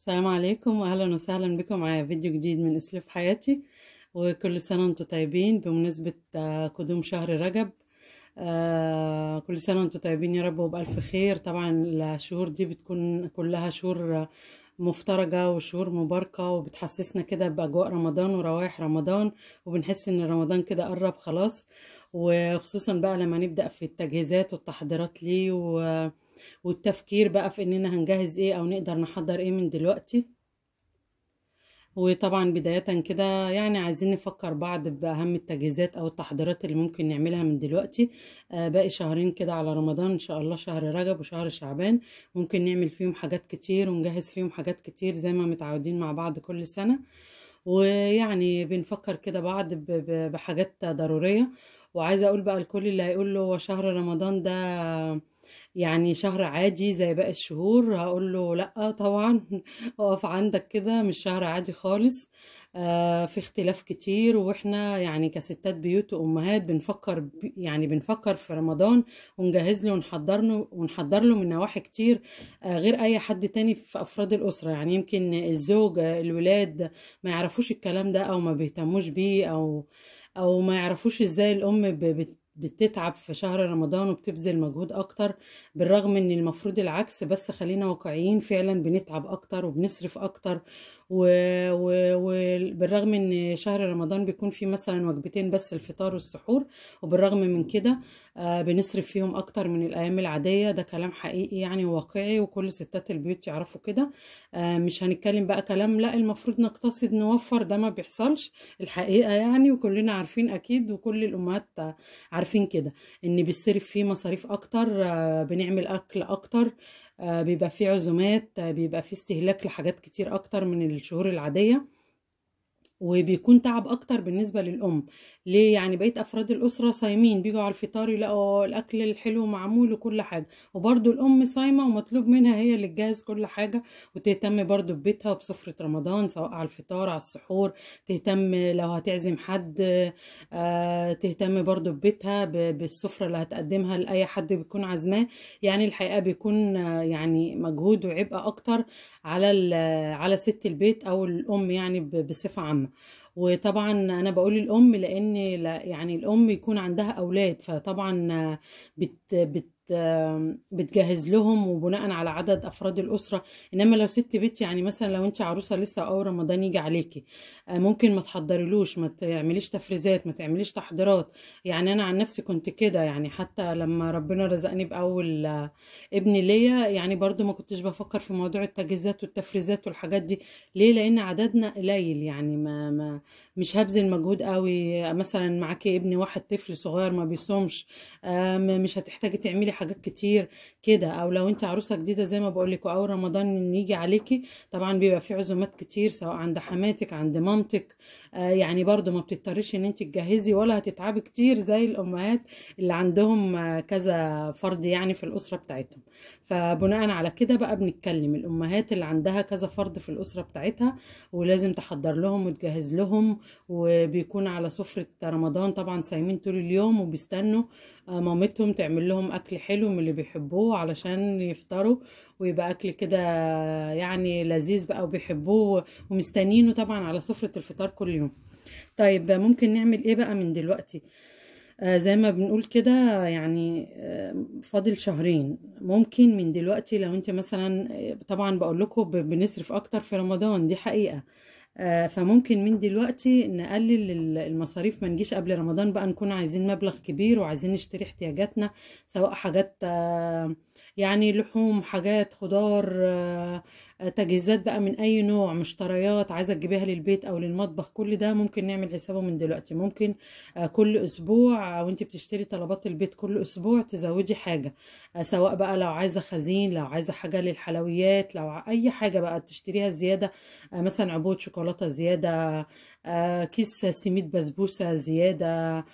السلام عليكم واهلا وسهلا بكم معايا فيديو جديد من اسلوب حياتي وكل سنه وانتم طيبين بمناسبه آه، قدوم شهر رجب آه، كل سنه وانتم طيبين يا رب وبالف خير طبعا الشهور دي بتكون كلها شهور آه، مفترجة وشهور مباركة وبتحسسنا كده بأجواء رمضان وروايح رمضان وبنحس إن رمضان كده قرب خلاص وخصوصا بقى لما نبدأ في التجهيزات والتحضيرات ليه و... والتفكير بقى في اننا هنجهز ايه او نقدر نحضر ايه من دلوقتي وطبعا بداية كده يعني عايزين نفكر بعض بأهم التجهيزات أو التحضيرات اللي ممكن نعملها من دلوقتي آه باقي شهرين كده على رمضان إن شاء الله شهر رجب وشهر شعبان ممكن نعمل فيهم حاجات كتير ونجهز فيهم حاجات كتير زي ما متعودين مع بعض كل سنة ويعني بنفكر كده بعض بحاجات ضرورية وعايزة أقول بقى لكل اللي هيقول له شهر رمضان ده يعني شهر عادي زي باقي الشهور هقول له لا طبعا اقف عندك كده مش شهر عادي خالص آه، في اختلاف كتير واحنا يعني كستات بيوت وامهات بنفكر يعني بنفكر في رمضان ونجهز له ونحضر له ونحضر له من نواحي كتير آه، غير اي حد تاني في افراد الاسره يعني يمكن الزوج الولاد ما يعرفوش الكلام ده او ما بيهتموش بيه او او ما يعرفوش ازاي الام بتتعب في شهر رمضان وبتبذل مجهود اكتر بالرغم ان المفروض العكس بس خلينا واقعيين فعلا بنتعب اكتر وبنصرف اكتر وبالرغم ان شهر رمضان بيكون فيه مثلا وجبتين بس الفطار والسحور وبالرغم من كده آه، بنصرف فيهم اكتر من الايام العاديه ده كلام حقيقي يعني واقعي وكل ستات البيوت يعرفوا كده آه، مش هنتكلم بقى كلام لا المفروض نقتصد نوفر ده ما بيحصلش الحقيقه يعني وكلنا عارفين اكيد وكل الامهات عارفين كده ان بيصرف فيه مصاريف اكتر آه، بنعمل اكل اكتر آه، بيبقى فيه عزومات آه، بيبقى فيه استهلاك لحاجات كتير اكتر من الشهور العاديه وبيكون تعب اكتر بالنسبه للام ليه يعني بقيت افراد الاسره صايمين بيجوا على الفطار يلاقوا الاكل الحلو معمول وكل حاجه وبرده الام صايمه ومطلوب منها هي اللي تجهز كل حاجه وتهتم برده ببيتها وبسفره رمضان سواء على الفطار على السحور تهتم لو هتعزم حد آه، تهتم برده ببيتها بالسفره اللي هتقدمها لاي حد بيكون عازماه يعني الحقيقه بيكون آه، يعني مجهود وعبء اكتر على على ست البيت او الام يعني بصفه عامه وطبعا انا بقول الام لان يعني الام يكون عندها اولاد فطبعا بت بت بتجهز لهم وبناء على عدد افراد الاسره انما لو ست بيت يعني مثلا لو انت عروسه لسه او رمضان يجي عليكي آه، ممكن ما تحضريلوش ما تعمليش تفريزات ما تعمليش تحضيرات يعني انا عن نفسي كنت كده يعني حتى لما ربنا رزقني باول آه، ابن ليا يعني برضو ما كنتش بفكر في موضوع التجهيزات والتفريزات والحاجات دي ليه لان عددنا قليل يعني ما, ما مش هبذل مجهود قوي مثلا معاكي ابن واحد طفل صغير ما بيصومش آه، مش هتحتاجي تعملي حاجات كتير كده او لو انت عروسه جديده زي ما بقول لكم واول رمضان يجي عليكي طبعا بيبقى في عزومات كتير سواء عند حماتك عند مامتك آه يعني برده ما بتضطريش ان انت تجهزي ولا هتتعبي كتير زي الامهات اللي عندهم آه كذا فرد يعني في الاسره بتاعتهم فبناء على كده بقى بنتكلم الامهات اللي عندها كذا فرد في الاسره بتاعتها ولازم تحضر لهم وتجهز لهم وبيكون على سفره رمضان طبعا صايمين طول اليوم وبيستنوا آه، مامتهم تعمل لهم اكل حلو من اللي بيحبوه علشان يفطروا ويبقى اكل كده يعني لذيذ بقى وبيحبوه ومستنينه طبعا على سفرة الفطار كل يوم طيب ممكن نعمل ايه بقى من دلوقتي آه زي ما بنقول كده يعني آه فاضل شهرين ممكن من دلوقتي لو انت مثلا آه، طبعا بقول لكم بنصرف اكتر في رمضان دي حقيقة آه، فممكن من دلوقتي نقلل المصاريف ما نجيش قبل رمضان بقى نكون عايزين مبلغ كبير وعايزين نشتري احتياجاتنا سواء حاجات آه، يعني لحوم حاجات خضار آه، تجهيزات بقى من اي نوع مشتريات عايزه تجيبيها للبيت او للمطبخ كل ده ممكن نعمل حسابه من دلوقتي ممكن آه، كل اسبوع آه، وانت بتشتري طلبات البيت كل اسبوع تزودي حاجه آه، سواء بقى لو عايزه خزين لو عايزه حاجه للحلويات لو اي حاجه بقى تشتريها زياده مثلا عبوه شوكولاته زياده كيس سميد بسبوسه زياده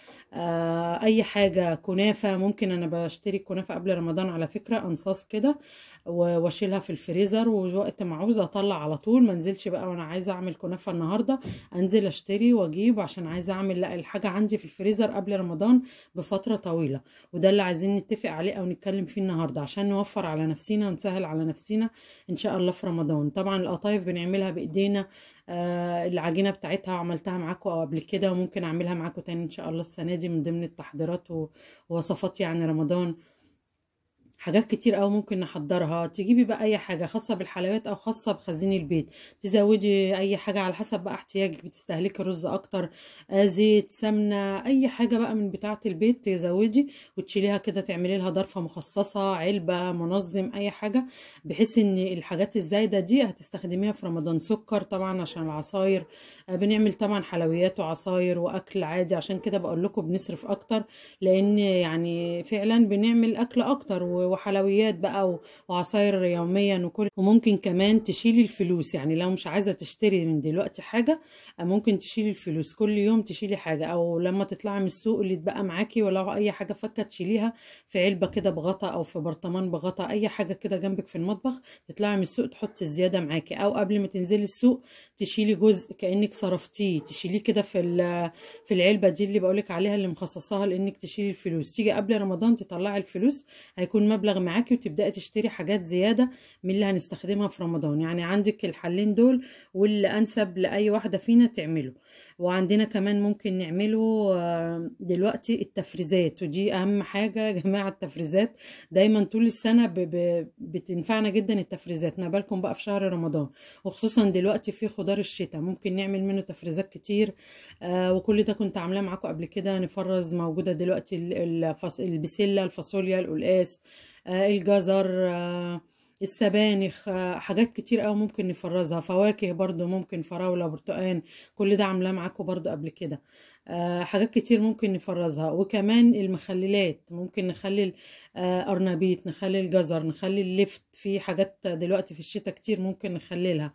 اي حاجه كنافه ممكن انا بشتري كنافه قبل رمضان على فكره انصاص كده واشيلها في الفريزر ووقت ما عاوزه اطلع على طول ما انزلش بقى وانا عايزه اعمل كنافه النهارده انزل اشتري واجيب عشان عايزه اعمل لا الحاجه عندي في الفريزر قبل رمضان بفتره طويله وده اللي عايزين نتفق عليه او نتكلم فيه النهارده عشان نوفر على نفسينا ونسهل على نفسينا ان شاء الله في رمضان طبعا القطايف بنعملها بايدينا آه العجينه بتاعتها عملتها معاكم او قبل كده وممكن اعملها معاكم تاني ان شاء الله السنه دي من ضمن التحضيرات ووصفات يعني رمضان حاجات كتير قوي ممكن نحضرها تجيبي بقى اي حاجه خاصه بالحلويات او خاصه بخزين البيت تزودي اي حاجه على حسب بقى احتياجك بتستهلكي رز اكتر آه، زيت سمنه اي حاجه بقى من بتاعه البيت تزودي وتشيليها كده تعملي لها ظرفه مخصصه علبه منظم اي حاجه بحيث ان الحاجات الزايده دي هتستخدميها في رمضان سكر طبعا عشان العصاير آه، بنعمل طبعا حلويات وعصاير واكل عادي عشان كده بقول لكم بنصرف اكتر لان يعني فعلا بنعمل اكل اكتر و وحلويات بقى وعصاير يوميا وكل وممكن كمان تشيلي الفلوس يعني لو مش عايزه تشتري من دلوقتي حاجه آه، ممكن تشيلي الفلوس كل يوم تشيلي حاجه او لما تطلعي من السوق اللي تبقى معاكي ولا اي حاجه فكه تشيليها في علبه كده بغطا او في برطمان بغطا اي حاجه كده جنبك في المطبخ تطلعي من السوق تحطي الزياده معاكي او قبل ما تنزلي السوق تشيلي جزء كانك صرفتيه تشيليه كده في في العلبه دي اللي بقولك عليها اللي مخصصاها لانك تشيلي الفلوس تيجي قبل رمضان تطلعي الفلوس هيكون المبلغ معاكي وتبداي تشتري حاجات زياده من اللي هنستخدمها في رمضان يعني عندك الحلين دول واللي انسب لاي واحده فينا تعمله وعندنا كمان ممكن نعمله دلوقتي التفريزات ودي اهم حاجه يا جماعه التفريزات دايما طول السنه بتنفعنا جدا التفريزات ما بالكم بقى في شهر رمضان وخصوصا دلوقتي في خضار الشتاء ممكن نعمل منه تفريزات كتير آه، وكل ده كنت عاملاه معاكم قبل كده نفرز موجوده دلوقتي البسله الفاصوليا القلقاس آه، الجزر آه السبانخ آه، حاجات كتير قوي ممكن نفرزها فواكه برضو ممكن فراولة برتقان كل ده عاملاه معاكم برضو قبل كده آه، حاجات كتير ممكن نفرزها وكمان المخللات ممكن نخلل قرنبيط آه، نخلي الجزر نخلي اللفت في حاجات دلوقتي في الشتاء كتير ممكن نخللها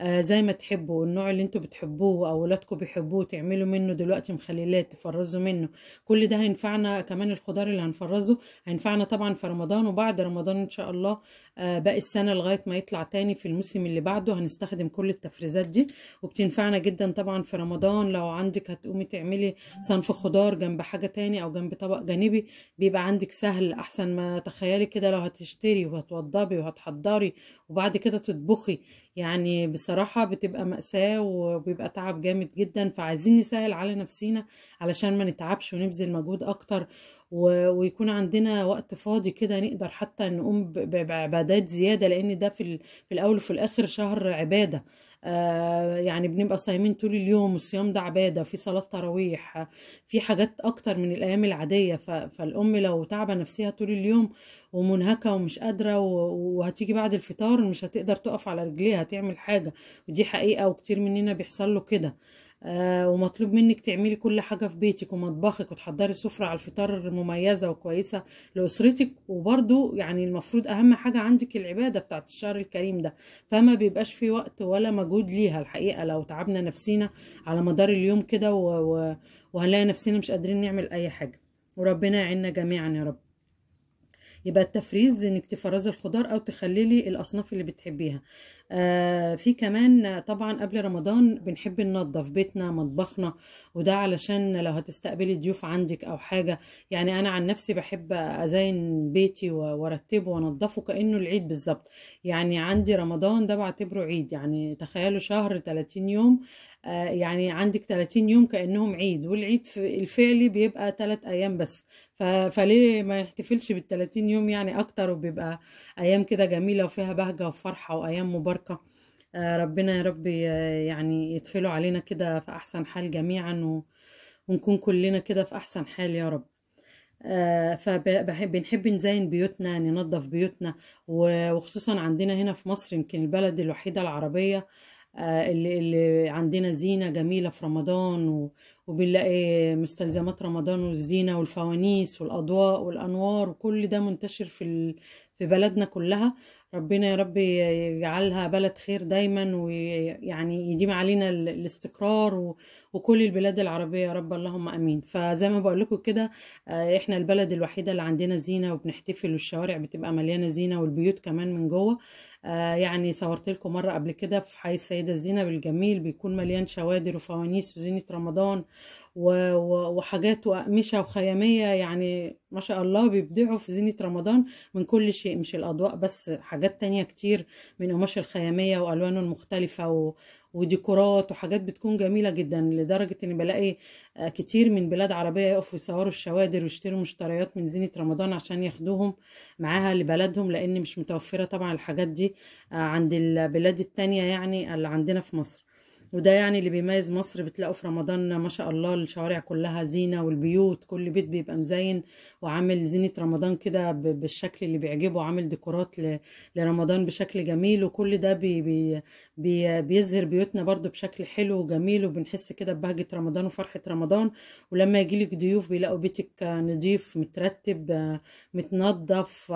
آه، زي ما تحبوا النوع اللي انتوا بتحبوه او ولادكم بيحبوه تعملوا منه دلوقتي مخللات تفرزوا منه كل ده هينفعنا كمان الخضار اللي هنفرزه هينفعنا طبعا في رمضان وبعد رمضان ان شاء الله آه، باقي السنه لغايه ما يطلع تاني في الموسم اللي بعده هنستخدم كل التفريزات دي وبتنفعنا جدا طبعا في رمضان لو عندك هتقومي تعملي صنف خضار جنب حاجه تاني او جنب طبق جانبي بيبقى عندك سهل احسن احسن ما تخيلي كده لو هتشتري وهتوضبي وهتحضري وبعد كده تطبخي يعني بصراحه بتبقى ماساه وبيبقى تعب جامد جدا فعايزين نسهل على نفسينا علشان ما نتعبش ونبذل مجهود اكتر ويكون عندنا وقت فاضي كده نقدر حتى نقوم بعبادات زياده لان ده في, في الاول وفي الاخر شهر عباده آه، يعني بنبقى صايمين طول اليوم الصيام ده عباده في صلاه تراويح في حاجات اكتر من الايام العاديه فالام لو تعبه نفسها طول اليوم ومنهكه ومش قادره وهتيجي بعد الفطار مش هتقدر تقف على رجليها تعمل حاجه ودي حقيقه وكتير مننا بيحصل له كده آه، ومطلوب منك تعملي كل حاجه في بيتك ومطبخك وتحضري سفره على الفطار مميزه وكويسه لاسرتك وبرده يعني المفروض اهم حاجه عندك العباده بتاعت الشهر الكريم ده فما بيبقاش في وقت ولا مجهود ليها الحقيقه لو تعبنا نفسينا على مدار اليوم كده وهنلاقي نفسنا مش قادرين نعمل اي حاجه وربنا يعيننا جميعا يا رب يبقى التفريز انك تفرزي الخضار او تخللي الاصناف اللي بتحبيها آه، في كمان طبعا قبل رمضان بنحب ننظف بيتنا مطبخنا وده علشان لو هتستقبلي ضيوف عندك او حاجه يعني انا عن نفسي بحب ازين بيتي وارتبه وانضفه كانه العيد بالظبط يعني عندي رمضان ده بعتبره عيد يعني تخيلوا شهر 30 يوم آه، يعني عندك 30 يوم كانهم عيد والعيد الفعلي بيبقى 3 ايام بس فليه ما نحتفلش بال 30 يوم يعني اكتر وبيبقى ايام كده جميله وفيها بهجه وفرحه وايام مباركه البركة آه، ربنا يا رب يعني يدخله علينا كده في أحسن حال جميعا ونكون كلنا كده في أحسن حال يا رب آه، فبنحب نزين بيوتنا ننظف بيوتنا وخصوصا عندنا هنا في مصر يمكن البلد الوحيدة العربية آه، اللي, عندنا زينة جميلة في رمضان وبنلاقي مستلزمات رمضان والزينة والفوانيس والأضواء والأنوار وكل ده منتشر في بلدنا كلها ربنا يا رب يجعلها بلد خير دايما ويعني يديم علينا الاستقرار وكل البلاد العربية يا رب اللهم أمين فزي ما بقول لكم كده آه، احنا البلد الوحيدة اللي عندنا زينة وبنحتفل والشوارع بتبقى مليانة زينة والبيوت كمان من جوه آه، يعني صورت لكم مرة قبل كده في حي السيدة زينب الجميل بيكون مليان شوادر وفوانيس وزينة رمضان وحاجات وأقمشة وخيامية يعني ما شاء الله بيبدعوا في زينة رمضان من كل شيء مش الأضواء بس حاجات تانية كتير من قماش الخيامية وألوانه المختلفة و... وديكورات وحاجات بتكون جميله جدا لدرجه ان بلاقي آه، كتير من بلاد عربيه يقفوا يصوروا الشوادر ويشتروا مشتريات من زينه رمضان عشان ياخدوهم معاها لبلدهم لان مش متوفره طبعا الحاجات دي آه، عند البلاد التانية يعني اللي عندنا في مصر وده يعني اللي بيميز مصر بتلاقوا في رمضان ما شاء الله الشوارع كلها زينه والبيوت كل بيت بيبقى مزين وعامل زينه رمضان كده بالشكل اللي بيعجبه عامل ديكورات لرمضان بشكل جميل وكل ده بي بي بي بيظهر بيوتنا برده بشكل حلو وجميل وبنحس كده ببهجه رمضان وفرحه رمضان ولما يجيلك ضيوف بيلاقوا بيتك نضيف مترتب متنظف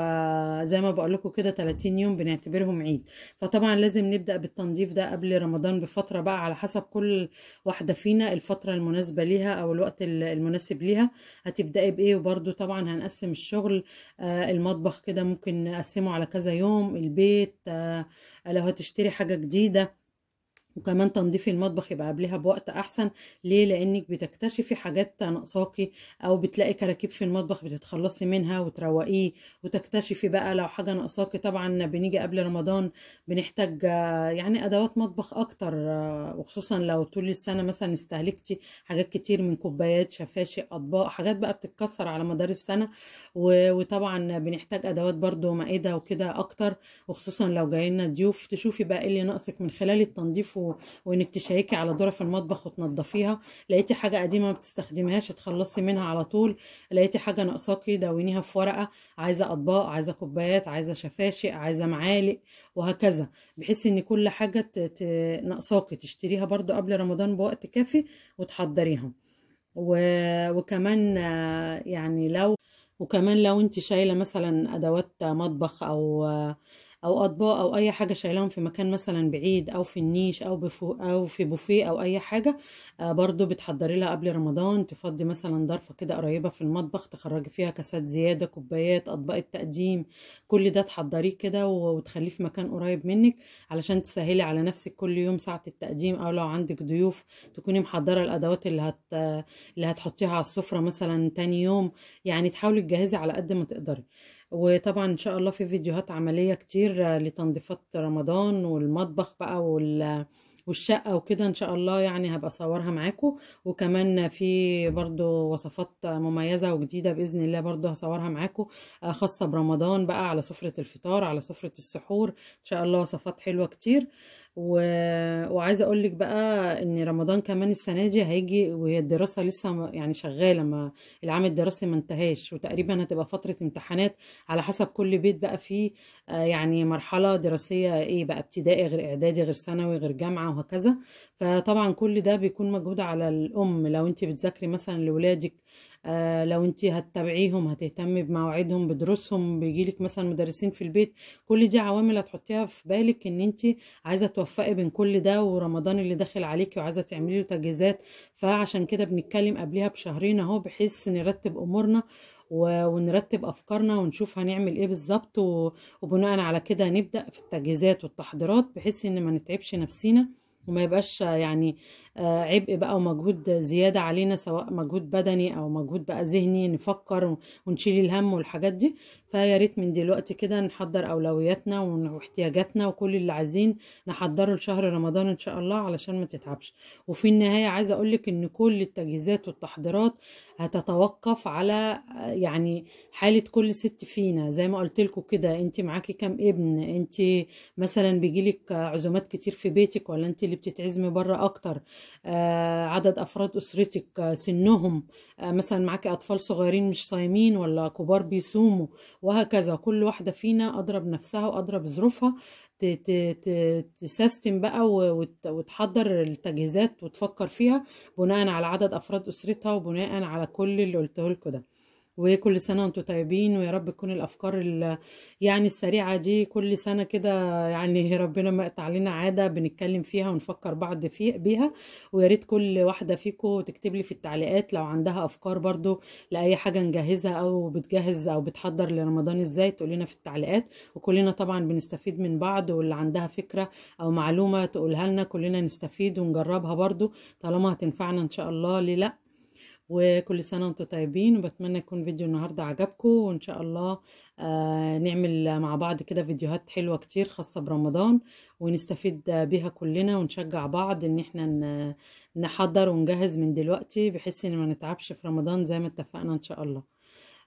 زي ما بقول لكم كده 30 يوم بنعتبرهم عيد فطبعا لازم نبدا بالتنظيف ده قبل رمضان بفتره بقى على حسب كل واحده فينا الفتره المناسبه ليها او الوقت المناسب ليها هتبداي بايه وبرده طبعا هنقسم الشغل آه، المطبخ كده ممكن نقسمه على كذا يوم البيت آه، لو هتشتري حاجه جديده وكمان تنظيف المطبخ يبقى قبلها بوقت احسن ليه لانك بتكتشفي حاجات ناقصاكي او بتلاقي كراكيب في المطبخ بتتخلصي منها وتروقيه وتكتشفي بقى لو حاجه ناقصاكي طبعا بنيجي قبل رمضان بنحتاج يعني ادوات مطبخ اكتر وخصوصا لو طول السنه مثلا استهلكتي حاجات كتير من كوبايات شفاشي اطباق حاجات بقى بتتكسر على مدار السنه وطبعا بنحتاج ادوات برده مائده وكده اكتر وخصوصا لو جاي لنا ضيوف تشوفي بقى ايه اللي ناقصك من خلال التنظيف وانك تشيكي على دوره في المطبخ وتنضفيها لقيتي حاجه قديمه ما بتستخدميهاش تخلصي منها على طول لقيتي حاجه ناقصاكي دونيها في ورقه عايزه اطباق عايزه كوبايات عايزه شفاشق عايزه معالق وهكذا بحيث ان كل حاجه ناقصاكي تشتريها برده قبل رمضان بوقت كافي وتحضريها و... وكمان يعني لو وكمان لو انت شايله مثلا ادوات مطبخ او او اطباق او اي حاجه شايلاهم في مكان مثلا بعيد او في النيش او بفو او في بوفيه او اي حاجه آه، برضو بتحضري لها قبل رمضان تفضي مثلا ضرفه كده قريبه في المطبخ تخرجي فيها كاسات زياده كوبايات اطباق التقديم كل ده تحضريه كده وتخليه في مكان قريب منك علشان تسهلي على نفسك كل يوم ساعه التقديم او لو عندك ضيوف تكوني محضره الادوات اللي هت اللي هتحطيها على السفره مثلا تاني يوم يعني تحاولي تجهزي على قد ما تقدري وطبعا ان شاء الله في فيديوهات عمليه كتير لتنظيفات رمضان والمطبخ بقى وال والشقه وكده ان شاء الله يعني هبقى اصورها معاكم وكمان في برضو وصفات مميزه وجديده باذن الله برضو هصورها معاكم آه، خاصه برمضان بقى على سفره الفطار على سفره السحور ان شاء الله وصفات حلوه كتير و... وعايزه اقول لك بقى ان رمضان كمان السنه دي هيجي وهي الدراسه لسه يعني شغاله ما العام الدراسي ما انتهاش وتقريبا هتبقى فتره امتحانات على حسب كل بيت بقى فيه آه، يعني مرحله دراسيه ايه بقى ابتدائي غير اعدادي غير ثانوي غير جامعه وهكذا فطبعا كل ده بيكون مجهود على الام لو انت بتذاكري مثلا لاولادك آه لو انت هتتابعيهم هتهتمي بمواعيدهم بدروسهم بيجيلك مثلا مدرسين في البيت كل دي عوامل هتحطيها في بالك ان انت عايزه توفقي بين كل ده ورمضان اللي داخل عليكي وعايزه تعملي له تجهيزات فعشان كده بنتكلم قبلها بشهرين اهو بحيث نرتب امورنا ونرتب افكارنا ونشوف هنعمل ايه بالظبط وبناء على كده نبدا في التجهيزات والتحضيرات بحيث ان ما نتعبش نفسينا وما يبقاش يعني آه، عبء بقى ومجهود زيادة علينا سواء مجهود بدني أو مجهود بقى ذهني نفكر ونشيل الهم والحاجات دي فيا ريت من دلوقتي كده نحضر أولوياتنا واحتياجاتنا وكل اللي عايزين نحضره لشهر رمضان إن شاء الله علشان ما تتعبش وفي النهاية عايزة أقولك إن كل التجهيزات والتحضيرات هتتوقف على آه، يعني حالة كل ست فينا زي ما قلت لكم كده انت معاكي كام ابن انت مثلا بيجيلك عزومات كتير في بيتك ولا انت اللي بتتعزمي بره اكتر آه، عدد افراد اسرتك آه، سنهم آه، مثلا معاكي اطفال صغيرين مش صايمين ولا كبار بيصوموا وهكذا كل واحده فينا اضرب نفسها واضرب ظروفها تسيستم بقى وتحضر التجهيزات وتفكر فيها بناء على عدد افراد اسرتها وبناء على كل اللي قلته لكم ده وكل سنة وانتم طيبين ويا رب تكون الأفكار يعني السريعة دي كل سنة كده يعني ربنا ما يقطع لنا عادة بنتكلم فيها ونفكر بعض في بيها ويا ريت كل واحدة فيكم تكتب لي في التعليقات لو عندها أفكار برضو لأي حاجة نجهزها أو بتجهز أو بتحضر لرمضان إزاي تقول لنا في التعليقات وكلنا طبعا بنستفيد من بعض واللي عندها فكرة أو معلومة تقولها لنا كلنا نستفيد ونجربها برضو طالما هتنفعنا إن شاء الله ليه لأ وكل سنة وانتم طيبين وبتمنى يكون فيديو النهاردة عجبكم وان شاء الله آه نعمل مع بعض كده فيديوهات حلوة كتير خاصة برمضان ونستفيد بيها كلنا ونشجع بعض ان احنا نحضر ونجهز من دلوقتي بحيث ان ما نتعبش في رمضان زي ما اتفقنا ان شاء الله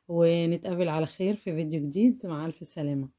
ونتقابل على خير في فيديو جديد مع ألف سلامة